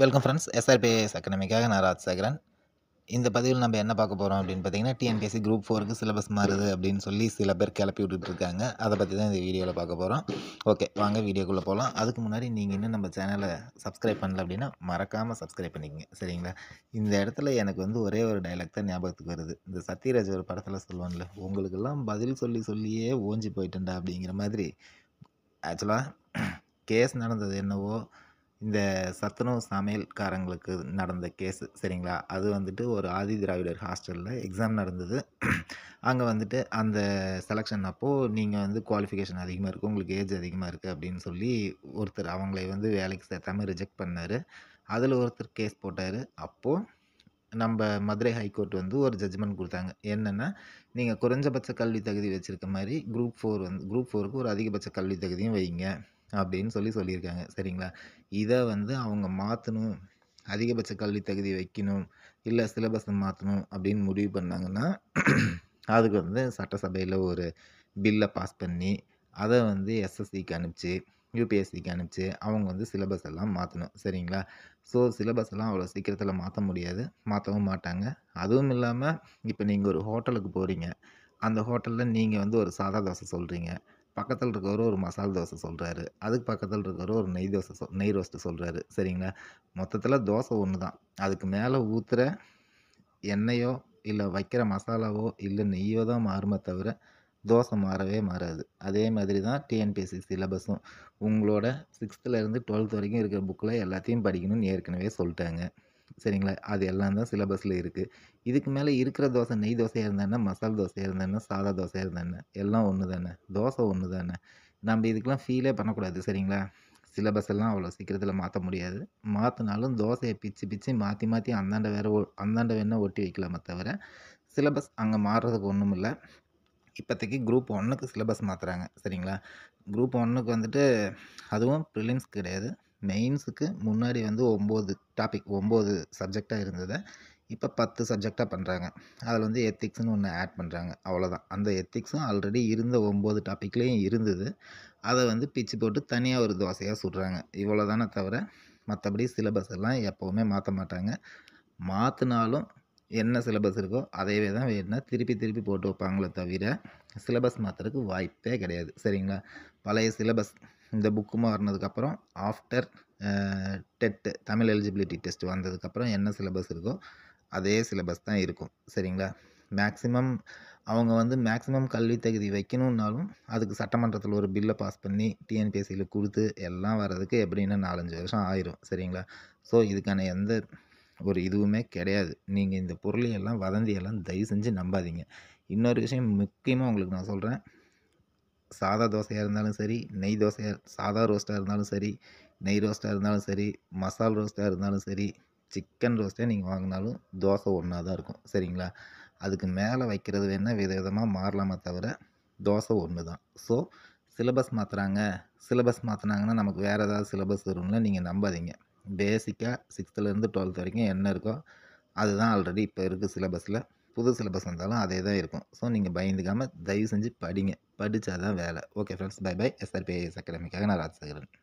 welcome friends SRBS அகாடமிக்காக நான் ராஜசேகரன் இந்த பதிவில் நம்ம என்ன பார்க்க போகிறோம் அப்படின்னு பார்த்தீங்கன்னா டிஎன்பிஎஸ்சி குரூப் ஃபோருக்கு சிலபஸ் மாறுது அப்படின்னு சொல்லி சில பேர் கிளப்பி விட்டுட்ருக்காங்க அதை பற்றி தான் இந்த வீடியோவில் பார்க்க போகிறோம் ஓகே வாங்க வீடியோக்குள்ளே போகலாம் அதுக்கு முன்னாடி நீங்கள் இன்னும் நம்ம சேனலை சப்ஸ்கிரைப் பண்ணல அப்படின்னா மறக்காமல் சப்ஸ்கிரைப் பண்ணிக்கங்க சரிங்களா இந்த இடத்துல எனக்கு வந்து ஒரே ஒரு டைலாக் தான் ஞாபகத்துக்கு வருது இந்த சத்யராஜ் ஒரு படத்தில் சொல்லுவான்ல உங்களுக்கெல்லாம் பதில் சொல்லி சொல்லியே ஓஞ்சி போயிட்டேன்டா அப்படிங்கிற மாதிரி ஆக்சுவலாக கேஸ் நடந்தது என்னவோ இந்த சத்துணவு சமையல்காரங்களுக்கு நடந்த கேஸு சரிங்களா அது வந்துட்டு ஒரு ஆதி திராவிடர் ஹாஸ்டலில் எக்ஸாம் நடந்தது அங்கே வந்துட்டு அந்த செலெக்ஷன் அப்போது நீங்கள் வந்து குவாலிஃபிகேஷன் அதிகமாக இருக்குது உங்களுக்கு ஏஜ் அதிகமாக இருக்குது அப்படின்னு சொல்லி ஒருத்தர் அவங்களை வந்து வேலைக்கு சேர்த்தாமல் ரிஜெக்ட் பண்ணார் அதில் ஒருத்தர் கேஸ் போட்டார் அப்போது நம்ம மதுரை ஹைகோர்ட் வந்து ஒரு ஜட்ஜ்மெண்ட் கொடுத்தாங்க என்னென்னா நீங்கள் குறைஞ்சபட்ச கல்வி தகுதி வச்சுருக்க மாதிரி குரூப் ஃபோர் வந்து குரூப் ஃபோருக்கு ஒரு அதிகபட்ச கல்வி தகுதியும் வைங்க அப்படின்னு சொல்லி சொல்லியிருக்காங்க சரிங்களா இதை வந்து அவங்க மாற்றணும் அதிகபட்ச கல்வி தகுதி வைக்கணும் இல்லை சிலபஸை மாற்றணும் அப்படின்னு முடிவு பண்ணாங்கன்னா அதுக்கு வந்து சட்டசபையில் ஒரு பில்லை பாஸ் பண்ணி அதை வந்து எஸ்எஸ்சிக்கு அனுப்பிச்சு யூபிஎஸ்சிக்கு அனுப்பிச்சு அவங்க வந்து சிலபஸ் எல்லாம் மாற்றணும் சரிங்களா ஸோ சிலபஸ் எல்லாம் அவ்வளோ சீக்கிரத்தில் மாற்ற முடியாது மாற்றவும் மாட்டாங்க அதுவும் இல்லாமல் இப்போ நீங்கள் ஒரு ஹோட்டலுக்கு போகிறீங்க அந்த ஹோட்டலில் நீங்கள் வந்து ஒரு சாதா தோசை சொல்கிறீங்க பக்கத்தில் இருக்கிறவர் ஒரு மசால் தோசை சொல்கிறாரு அதுக்கு பக்கத்தில் இருக்கிறவர் ஒரு நெய் தோசை சொல் நெய் ரோஸ்ட்டு சொல்கிறாரு சரிங்களா மொத்தத்தில் தோசை ஒன்று தான் அதுக்கு மேலே ஊற்றுற எண்ணெயோ இல்லை வைக்கிற மசாலாவோ இல்லை நெய்யோ தான் மாறுமே தவிர தோசை மாறவே மாறாது அதே மாதிரி தான் டிஎன்பிஎஸ்சி சிலபஸும் உங்களோட சிக்ஸ்த்துலேருந்து டுவெல்த் வரைக்கும் இருக்கிற புக்கில் எல்லாத்தையும் படிக்கணும்னு ஏற்கனவே சொல்லிட்டாங்க சரிங்களா அது எல்லாம் தான் சிலபஸில் இருக்குது இதுக்கு மேலே இருக்கிற தோசை நெய் தோசையாக இருந்தேன்னா மசால் தோசையாக இருந்தானே சாதா தோசையாக இருந்தானே எல்லாம் ஒன்று தானே தோசை ஒன்று தானே நம்ம இதுக்கெலாம் ஃபீலே பண்ணக்கூடாது சரிங்களா சிலபஸ் எல்லாம் அவ்வளோ சீக்கிரத்தில் மாற்ற முடியாது மாற்றினாலும் தோசையை பிச்சு பிச்சு மாற்றி மாற்றி அந்தாண்ட வேறு அந்தாண்ட வேணால் ஒட்டி வைக்கலாமே தவிர சிலபஸ் அங்கே மாறுறதுக்கு ஒன்றும் இல்லை இப்போதைக்கு குரூப் ஒன்றுக்கு சிலபஸ் மாற்றுறாங்க சரிங்களா குரூப் ஒன்றுக்கு வந்துட்டு அதுவும் ப்ரிலிம்ஸ் கிடையாது மெயின்ஸுக்கு முன்னாடி வந்து ஒம்பது டாபிக் ஒம்பது சப்ஜெக்டாக இருந்ததை இப்போ பத்து சப்ஜெக்டாக பண்ணுறாங்க அதில் வந்து எத்திக்ஸ்னு ஒன்று ஆட் பண்ணுறாங்க அவ்வளோதான் அந்த எத்திக்ஸும் ஆல்ரெடி இருந்த ஒம்பது டாப்பிக்லேயும் இருந்தது அதை வந்து பிச்சு போட்டு தனியாக ஒரு தோசையாக சுடுறாங்க இவ்வளோ தானே தவிர மற்றபடி சிலபஸ் எல்லாம் எப்போவுமே மாற்ற மாட்டாங்க மாற்றினாலும் என்ன சிலபஸ் இருக்கோ அதையவே தான் வேணும்னா திருப்பி திருப்பி போட்டு வைப்பாங்களே தவிர சிலபஸ் மாற்றுறதுக்கு வாய்ப்பே கிடையாது சரிங்களா பழைய சிலபஸ் இந்த புக்கு மாறினதுக்கப்புறம் after TET Tamil eligibility test வந்ததுக்கப்புறம் என்ன சிலபஸ் இருக்கோ அதே சிலபஸ் தான் இருக்கும் சரிங்களா மேக்ஸிமம் அவங்க வந்து மேக்ஸிமம் கல்வி தகுதி வைக்கணுன்னாலும் அதுக்கு சட்டமன்றத்தில் ஒரு பில்லை பாஸ் பண்ணி டிஎன்பிஎஸ்சியில் கொடுத்து எல்லாம் வர்றதுக்கு எப்படின்னா நாலஞ்சு வருஷம் ஆயிரும் சரிங்களா ஸோ இதுக்கான எந்த ஒரு இதுவுமே கிடையாது நீங்கள் இந்த பொருளையெல்லாம் வதந்தியெல்லாம் தயவு செஞ்சு நம்பாதீங்க இன்னொரு விஷயம் முக்கியமாக உங்களுக்கு நான் சொல்கிறேன் சாதா தோசையாக இருந்தாலும் சரி நெய் தோசையாக சாதா ரோஸ்ட்டாக இருந்தாலும் சரி நெய் ரோஸ்ட்டாக இருந்தாலும் சரி மசால் ரோஸ்ட்டாக இருந்தாலும் சரி சிக்கன் ரோஸ்ட்டே நீங்கள் வாங்கினாலும் தோசை ஒன்றா தான் இருக்கும் சரிங்களா அதுக்கு மேலே வைக்கிறது வேணால் வித விதமாக மாறலாமே தவிர தோசை ஒன்று தான் ஸோ சிலபஸ் மாற்றுறாங்க சிலபஸ் மாற்றினாங்கன்னா நமக்கு வேறு ஏதாவது சிலபஸ் வரும்ல நீங்கள் நம்பாதீங்க பேசிக்காக சிக்ஸ்த்துலேருந்து டுவெல்த் வரைக்கும் என்ன இருக்கோ அதுதான் ஆல்ரெடி இப்போ இருக்குது சிலபஸில் புது சிலபஸ் வந்தாலும் அதே தான் இருக்கும் ஸோ நீங்கள் பயந்துக்காமல் தயவு செஞ்சு படிங்க படித்தாதான் தான் வேலை okay friends bye bye SRPIS அகாடமிக்காக நான் ராஜசேகரன்